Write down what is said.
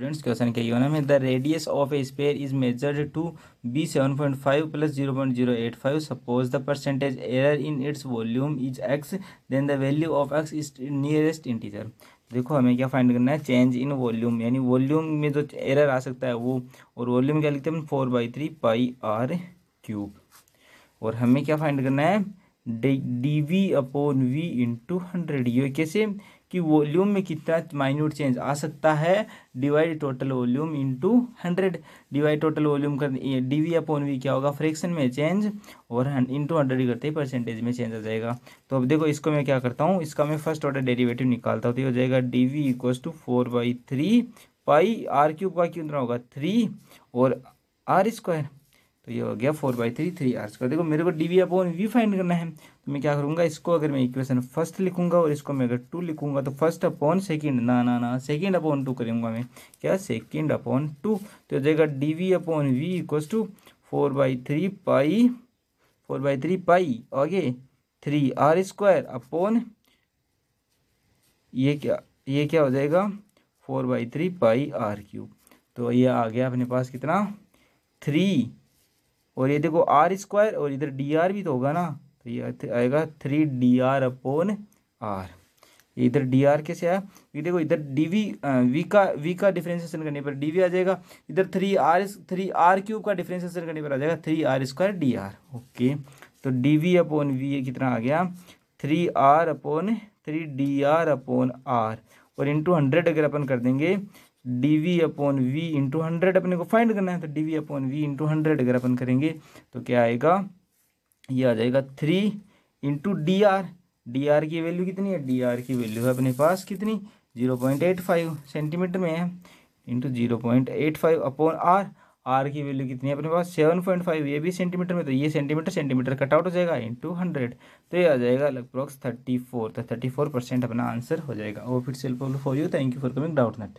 students question क्या given है the radius of a sphere is measured to be seven point five plus zero point zero eight five suppose the percentage error in its volume is x then the value of x is nearest integer देखो हमें क्या find करना है change in volume यानी volume में जो error आ सकता है वो और वॉल्यूम क्या लिखते हैं four by three pi r cube और हमें क्या फाइंड करना है d v upon v into hundred ये कैसे कि वॉल्यूम में कितना माइन्यूट चेंज आ सकता है divide total volume into hundred divide total volume कर डी वी अपोन वी क्या होगा फ्रैक्शन में चेंज और इंटू हंड्रेड करते ही परसेंटेज में चेंज आ जाएगा तो अब देखो इसको मैं क्या करता हूँ इसका मैं फर्स्ट ऑर्डर डेरीवेटिव निकालता हूँ तो ये हो जाएगा d v equals to four by three pi r cube वाई क्यू होगा थ्री और आर स्क्वायर तो ये हो गया four by three three r square देखो मेरे को d v upon v find करना है तो मैं क्या करूँगा इसको अगर मैं इक्वेशन फर्स्ट लिखूंगा और इसको मैं अगर टू लिखूंगा तो फर्स्ट अपॉन सेकेंड ना ना ना सेकेंड अपॉन टू करूँगा मैं क्या सेकेंड अपॉन टू तो हो जाएगा d v upon v equals to four by three pi four by three pi आगे थ्री आर स्क्वायर अपॉन ये क्या ये क्या हो जाएगा four by three pi r cube तो ये आ गया अपने पास कितना थ्री और ये देखो आर स्क्वायर और इधर डी आर भी तो होगा ना तो ये आएगा three d r upon r इधर डी आर कैसे आया ये देखो इधर डी वी वी का वी का डिफ्रेंसिएशन करने पर डी वी आ जाएगा इधर three r three r cube का डिफ्रेंसिएशन करने पर आ जाएगा three r square d r okay तो डी वी अपोन वी कितना आ गया three r upon three d r upon r और इंटू हंड्रेड अगर अपन कर देंगे d v upon v into hundred अपने को फाइंड करना है तो d v upon v into hundred अगर अपन करेंगे तो क्या आएगा ये आ जाएगा three into d r d r की वैल्यू कितनी है डी आर की वैल्यू है अपने पास कितनी zero point eight five centimetre में है into zero point eight five upon r r की वैल्यू कितनी है अपने पास सेवन पॉइंट फाइव ये भी सेंटीमीटर में तो ये सेंटीमीटर सेंटीमीटर कट आउट हो जाएगा इंटू हंड्रेड तो ये आ जाएगा लगभग थर्टी फोर तो थर्टी फोर परसेंट अपना आंसर हो जाएगा वो oh, फिर self for you thank you for coming doubt nut